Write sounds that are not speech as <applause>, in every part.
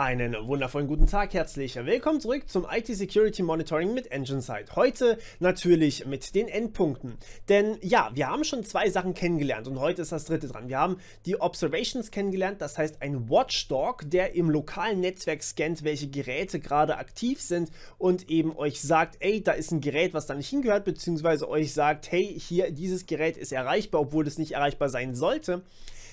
Einen wundervollen guten Tag, herzlich willkommen zurück zum IT Security Monitoring mit EngineSight. Heute natürlich mit den Endpunkten. Denn ja, wir haben schon zwei Sachen kennengelernt und heute ist das dritte dran. Wir haben die Observations kennengelernt, das heißt ein Watchdog, der im lokalen Netzwerk scannt, welche Geräte gerade aktiv sind und eben euch sagt, ey, da ist ein Gerät, was da nicht hingehört, beziehungsweise euch sagt, hey, hier dieses Gerät ist erreichbar, obwohl es nicht erreichbar sein sollte.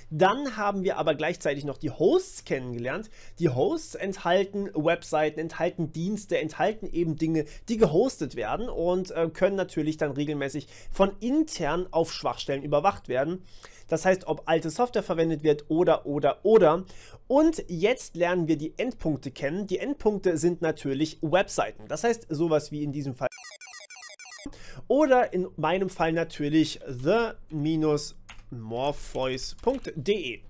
Dann haben wir aber gleichzeitig noch die Hosts kennengelernt. Die Hosts enthalten Webseiten, enthalten Dienste, enthalten eben Dinge, die gehostet werden und äh, können natürlich dann regelmäßig von intern auf Schwachstellen überwacht werden. Das heißt, ob alte Software verwendet wird oder, oder, oder. Und jetzt lernen wir die Endpunkte kennen. Die Endpunkte sind natürlich Webseiten. Das heißt, sowas wie in diesem Fall. Oder in meinem Fall natürlich the morpheus.de.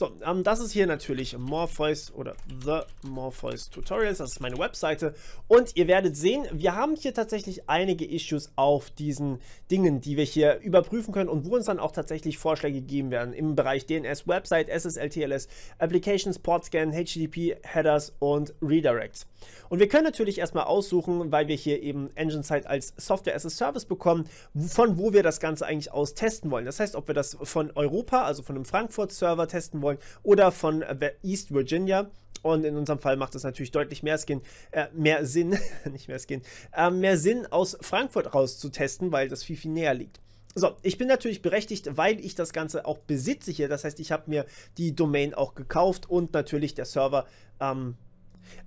So, ähm, das ist hier natürlich Morpheus oder The Morpheus Tutorials. Das ist meine Webseite. Und ihr werdet sehen, wir haben hier tatsächlich einige Issues auf diesen Dingen, die wir hier überprüfen können und wo uns dann auch tatsächlich Vorschläge gegeben werden im Bereich DNS, Website, SSL, TLS, Applications, Portscan, HTTP, Headers und Redirects. Und wir können natürlich erstmal aussuchen, weil wir hier eben Engine Site als Software as a Service bekommen, von wo wir das Ganze eigentlich aus testen wollen. Das heißt, ob wir das von Europa, also von einem Frankfurt-Server testen wollen, wollen, oder von äh, East Virginia. Und in unserem Fall macht es natürlich deutlich mehr, Skin, äh, mehr Sinn, <laughs> nicht mehr Skin, äh, mehr Sinn aus Frankfurt rauszutesten, weil das viel, viel näher liegt. So, ich bin natürlich berechtigt, weil ich das Ganze auch besitze hier. Das heißt, ich habe mir die Domain auch gekauft und natürlich der Server ähm,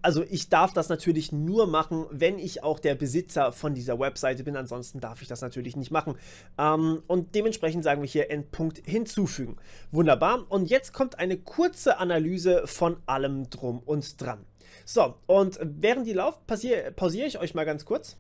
also ich darf das natürlich nur machen, wenn ich auch der Besitzer von dieser Webseite bin. Ansonsten darf ich das natürlich nicht machen. Ähm, und dementsprechend sagen wir hier Endpunkt hinzufügen. Wunderbar. Und jetzt kommt eine kurze Analyse von allem drum und dran. So, und während die läuft, pausiere ich euch mal ganz kurz.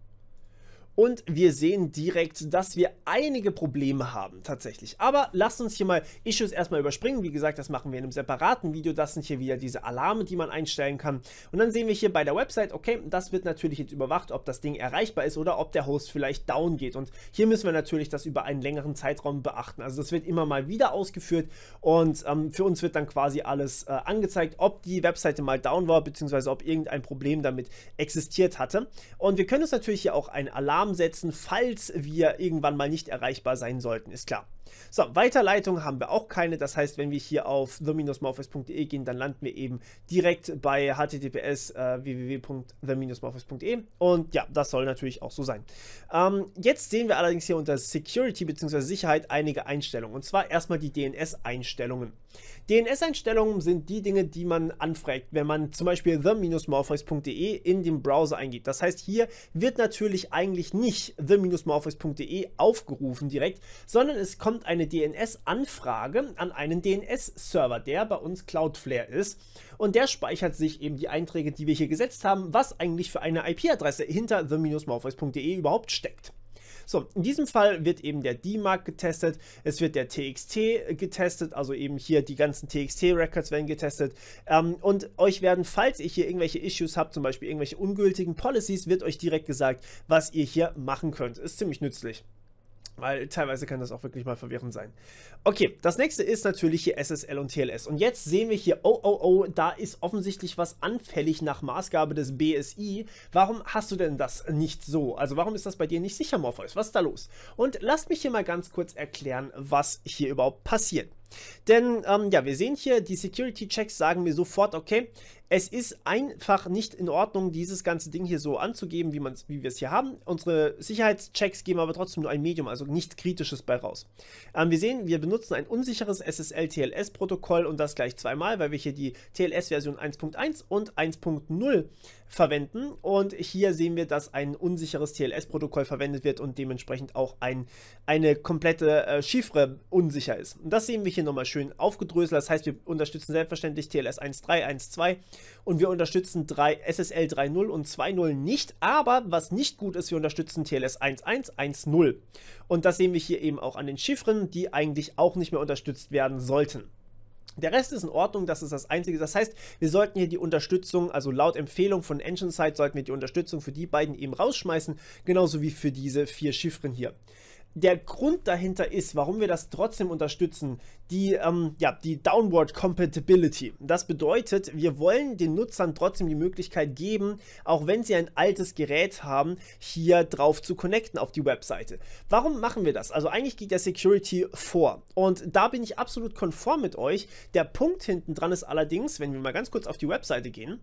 Und wir sehen direkt, dass wir einige Probleme haben tatsächlich. Aber lasst uns hier mal Issues erstmal überspringen. Wie gesagt, das machen wir in einem separaten Video. Das sind hier wieder diese Alarme, die man einstellen kann. Und dann sehen wir hier bei der Website, okay, das wird natürlich jetzt überwacht, ob das Ding erreichbar ist oder ob der Host vielleicht down geht. Und hier müssen wir natürlich das über einen längeren Zeitraum beachten. Also das wird immer mal wieder ausgeführt und ähm, für uns wird dann quasi alles äh, angezeigt, ob die Webseite mal down war, beziehungsweise ob irgendein Problem damit existiert hatte. Und wir können uns natürlich hier auch einen Alarm Alarm setzen, falls wir irgendwann mal nicht erreichbar sein sollten, ist klar. So, Weiterleitung haben wir auch keine. Das heißt, wenn wir hier auf the morphosde gehen, dann landen wir eben direkt bei https äh, wwwthe morphosde Und ja, das soll natürlich auch so sein. Ähm, jetzt sehen wir allerdings hier unter Security bzw. Sicherheit einige Einstellungen. Und zwar erstmal die DNS-Einstellungen. DNS-Einstellungen sind die Dinge, die man anfragt, wenn man zum Beispiel the morphosde in den Browser eingeht. Das heißt, hier wird natürlich eigentlich nicht the morphosde aufgerufen direkt, sondern es kommt kommt eine DNS-Anfrage an einen DNS-Server, der bei uns Cloudflare ist. Und der speichert sich eben die Einträge, die wir hier gesetzt haben, was eigentlich für eine IP-Adresse hinter the-morpheus.de überhaupt steckt. So, in diesem Fall wird eben der DMARC getestet, es wird der TXT getestet, also eben hier die ganzen TXT-Records werden getestet. Ähm, und euch werden, falls ihr hier irgendwelche Issues habt, zum Beispiel irgendwelche ungültigen Policies, wird euch direkt gesagt, was ihr hier machen könnt. Ist ziemlich nützlich. Weil teilweise kann das auch wirklich mal verwirrend sein. Okay, das nächste ist natürlich hier SSL und TLS. Und jetzt sehen wir hier, oh, oh, oh, da ist offensichtlich was anfällig nach Maßgabe des BSI. Warum hast du denn das nicht so? Also warum ist das bei dir nicht sicher, Morpheus? Was ist da los? Und lasst mich hier mal ganz kurz erklären, was hier überhaupt passiert. Denn, ähm, ja, wir sehen hier, die Security-Checks sagen mir sofort, okay, es ist einfach nicht in Ordnung, dieses ganze Ding hier so anzugeben, wie, wie wir es hier haben. Unsere Sicherheitschecks geben aber trotzdem nur ein Medium, also nichts Kritisches bei raus. Ähm, wir sehen, wir benutzen ein unsicheres SSL-TLS-Protokoll und das gleich zweimal, weil wir hier die TLS-Version 1.1 und 1.0 verwenden. Und hier sehen wir, dass ein unsicheres TLS-Protokoll verwendet wird und dementsprechend auch ein, eine komplette äh, Chiffre unsicher ist. Und das sehen wir hier nochmal schön aufgedröselt. Das heißt, wir unterstützen selbstverständlich TLS 1.3, 1.2 und wir unterstützen 3, SSL 3.0 und 2.0 nicht, aber was nicht gut ist, wir unterstützen TLS 1.1, 1.0. Und das sehen wir hier eben auch an den Chiffren, die eigentlich auch nicht mehr unterstützt werden sollten. Der Rest ist in Ordnung, das ist das Einzige. Das heißt, wir sollten hier die Unterstützung, also laut Empfehlung von Engine sollten wir die Unterstützung für die beiden eben rausschmeißen, genauso wie für diese vier Chiffren hier der Grund dahinter ist, warum wir das trotzdem unterstützen, die, ähm, ja, die Downward Compatibility. Das bedeutet, wir wollen den Nutzern trotzdem die Möglichkeit geben, auch wenn sie ein altes Gerät haben, hier drauf zu connecten auf die Webseite. Warum machen wir das? Also eigentlich geht der Security vor. Und da bin ich absolut konform mit euch. Der Punkt hinten dran ist allerdings, wenn wir mal ganz kurz auf die Webseite gehen,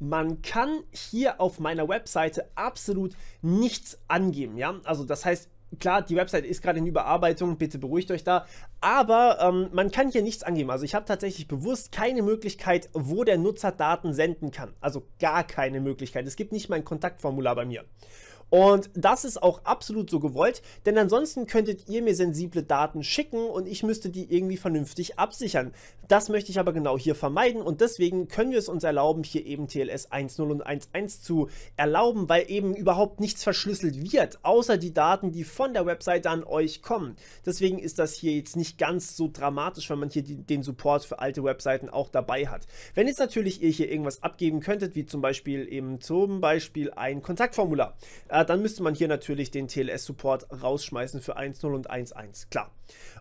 man kann hier auf meiner Webseite absolut nichts angeben, ja? Also das heißt, klar, die Website ist gerade in Überarbeitung, bitte beruhigt euch da. Aber ähm, man kann hier nichts angeben. Also ich habe tatsächlich bewusst keine Möglichkeit, wo der Nutzer Daten senden kann. Also gar keine Möglichkeit. Es gibt nicht mal ein Kontaktformular bei mir. Und das ist auch absolut so gewollt, denn ansonsten könntet ihr mir sensible Daten schicken und ich müsste die irgendwie vernünftig absichern. Das möchte ich aber genau hier vermeiden und deswegen können wir es uns erlauben, hier eben TLS 1.0 und 1.1 zu erlauben, weil eben überhaupt nichts verschlüsselt wird, außer die Daten, die von der Webseite an euch kommen. Deswegen ist das hier jetzt nicht ganz so dramatisch, wenn man hier die, den Support für alte Webseiten auch dabei hat. Wenn jetzt natürlich ihr hier irgendwas abgeben könntet, wie zum Beispiel eben zum Beispiel ein Kontaktformular, äh, dann müsste man hier natürlich den TLS-Support rausschmeißen für 1.0 und 1.1, klar.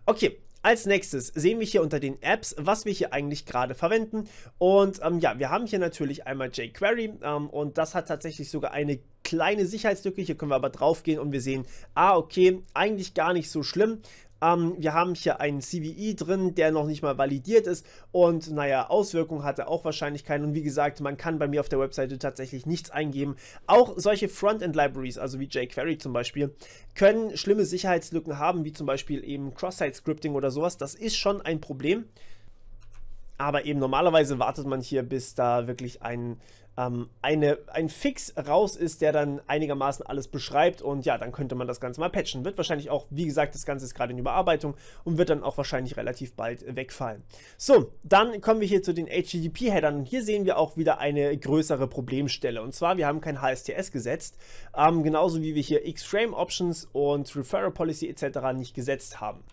Okay, als nächstes sehen wir hier unter den Apps, was wir hier eigentlich gerade verwenden. Und ähm, ja, wir haben hier natürlich einmal jQuery ähm, und das hat tatsächlich sogar eine kleine Sicherheitslücke. Hier können wir aber draufgehen und wir sehen, ah okay, eigentlich gar nicht so schlimm. Ähm, wir haben hier einen CVE drin, der noch nicht mal validiert ist und naja, Auswirkungen hatte auch wahrscheinlich keine. Und wie gesagt, man kann bei mir auf der Webseite tatsächlich nichts eingeben. Auch solche Frontend-Libraries, also wie jQuery zum Beispiel, können schlimme Sicherheitslücken haben, wie zum Beispiel eben Cross-Site-Scripting oder sowas. Das ist schon ein Problem. Aber eben normalerweise wartet man hier, bis da wirklich ein, ähm, eine, ein Fix raus ist, der dann einigermaßen alles beschreibt. Und ja, dann könnte man das Ganze mal patchen. Wird wahrscheinlich auch, wie gesagt, das Ganze ist gerade in Überarbeitung und wird dann auch wahrscheinlich relativ bald wegfallen. So, dann kommen wir hier zu den HTTP-Headern. hier sehen wir auch wieder eine größere Problemstelle. Und zwar, wir haben kein HSTS gesetzt. Ähm, genauso wie wir hier X-Frame-Options und referral Policy etc. nicht gesetzt haben.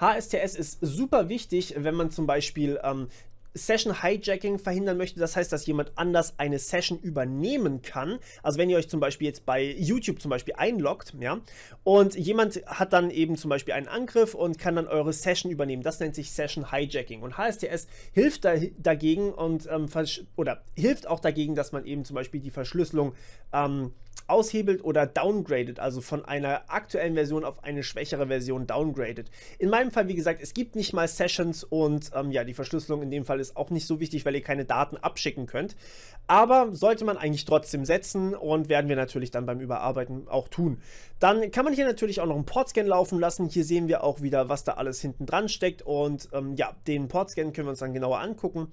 HSTS ist super wichtig, wenn man zum Beispiel ähm, Session Hijacking verhindern möchte. Das heißt, dass jemand anders eine Session übernehmen kann. Also wenn ihr euch zum Beispiel jetzt bei YouTube zum Beispiel einloggt, ja, und jemand hat dann eben zum Beispiel einen Angriff und kann dann eure Session übernehmen. Das nennt sich Session Hijacking. Und HSTS hilft da, dagegen und ähm, oder hilft auch dagegen, dass man eben zum Beispiel die Verschlüsselung ähm, aushebelt oder downgradet, also von einer aktuellen Version auf eine schwächere Version downgradet. In meinem Fall, wie gesagt, es gibt nicht mal Sessions und ähm, ja, die Verschlüsselung in dem Fall ist auch nicht so wichtig, weil ihr keine Daten abschicken könnt. Aber sollte man eigentlich trotzdem setzen und werden wir natürlich dann beim Überarbeiten auch tun. Dann kann man hier natürlich auch noch einen Portscan laufen lassen. Hier sehen wir auch wieder, was da alles hinten dran steckt und ähm, ja, den Portscan können wir uns dann genauer angucken.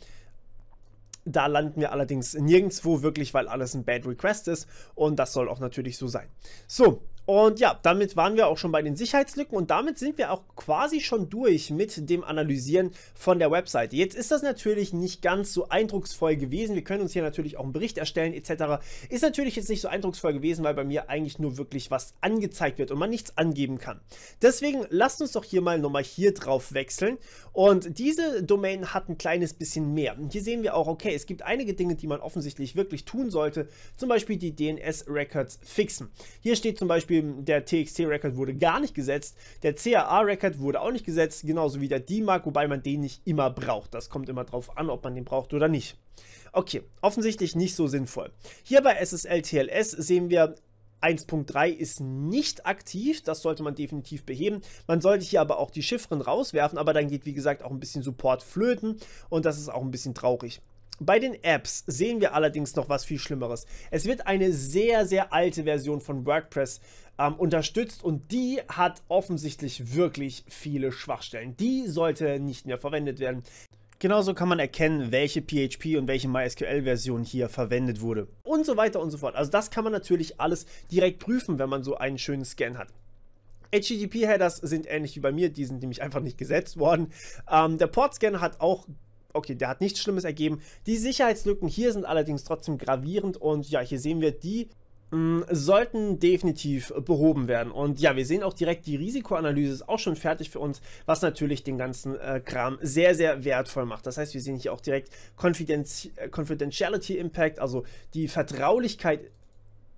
Da landen wir allerdings nirgendwo wirklich, weil alles ein Bad Request ist und das soll auch natürlich so sein. So, und ja, damit waren wir auch schon bei den Sicherheitslücken und damit sind wir auch quasi schon durch mit dem Analysieren von der Webseite. Jetzt ist das natürlich nicht ganz so eindrucksvoll gewesen. Wir können uns hier natürlich auch einen Bericht erstellen etc. Ist natürlich jetzt nicht so eindrucksvoll gewesen, weil bei mir eigentlich nur wirklich was angezeigt wird und man nichts angeben kann. Deswegen lasst uns doch hier mal nochmal hier drauf wechseln. Und diese Domain hat ein kleines bisschen mehr. Und hier sehen wir auch, okay, es gibt einige Dinge, die man offensichtlich wirklich tun sollte. Zum Beispiel die DNS-Records fixen. Hier steht zum Beispiel Beispiel der TXT-Record wurde gar nicht gesetzt, der CAA-Record wurde auch nicht gesetzt, genauso wie der D-Mark, wobei man den nicht immer braucht. Das kommt immer drauf an, ob man den braucht oder nicht. Okay, offensichtlich nicht so sinnvoll. Hier bei SSL TLS sehen wir 1.3 ist nicht aktiv, das sollte man definitiv beheben. Man sollte hier aber auch die Chiffren rauswerfen, aber dann geht wie gesagt auch ein bisschen Support flöten und das ist auch ein bisschen traurig. Bei den Apps sehen wir allerdings noch was viel Schlimmeres. Es wird eine sehr, sehr alte Version von WordPress ähm, unterstützt und die hat offensichtlich wirklich viele Schwachstellen. Die sollte nicht mehr verwendet werden. Genauso kann man erkennen, welche PHP und welche MySQL-Version hier verwendet wurde. Und so weiter und so fort. Also das kann man natürlich alles direkt prüfen, wenn man so einen schönen Scan hat. HTTP-Headers sind ähnlich wie bei mir, die sind nämlich einfach nicht gesetzt worden. Ähm, der Portscan hat auch okay, der hat nichts Schlimmes ergeben. Die Sicherheitslücken hier sind allerdings trotzdem gravierend und ja, hier sehen wir, die mm, sollten definitiv behoben werden. Und ja, wir sehen auch direkt, die Risikoanalyse ist auch schon fertig für uns, was natürlich den ganzen äh, Kram sehr, sehr wertvoll macht. Das heißt, wir sehen hier auch direkt äh, Confidentiality Impact, also die Vertraulichkeit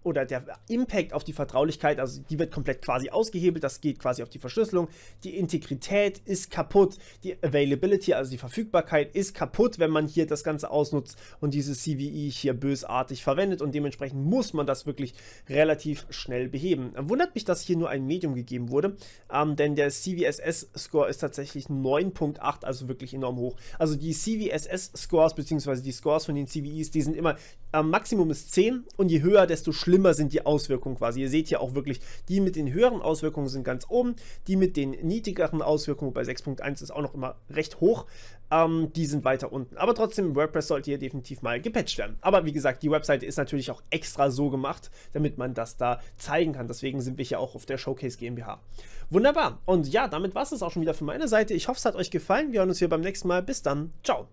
oder der Impact auf die Vertraulichkeit, also die wird komplett quasi ausgehebelt, das geht quasi auf die Verschlüsselung. Die Integrität ist kaputt, die Availability, also die Verfügbarkeit ist kaputt, wenn man hier das Ganze ausnutzt und dieses CVI e hier bösartig verwendet und dementsprechend muss man das wirklich relativ schnell beheben. Wundert mich, dass hier nur ein Medium gegeben wurde, ähm, denn der CVSS-Score ist tatsächlich 9.8, also wirklich enorm hoch. Also die CVSS-Scores, beziehungsweise die Scores von den CVIs, die sind immer, ähm, Maximum ist 10 und je höher, desto schlimmer schlimmer sind die Auswirkungen quasi. Ihr seht hier auch wirklich, die mit den höheren Auswirkungen sind ganz oben, die mit den niedrigeren Auswirkungen bei 6.1 ist auch noch immer recht hoch, ähm, die sind weiter unten. Aber trotzdem, WordPress sollte hier definitiv mal gepatcht werden. Aber wie gesagt, die Webseite ist natürlich auch extra so gemacht, damit man das da zeigen kann. Deswegen sind wir hier auch auf der Showcase GmbH. Wunderbar. Und ja, damit war es auch schon wieder von meiner Seite. Ich hoffe, es hat euch gefallen. Wir hören uns hier beim nächsten Mal. Bis dann. Ciao.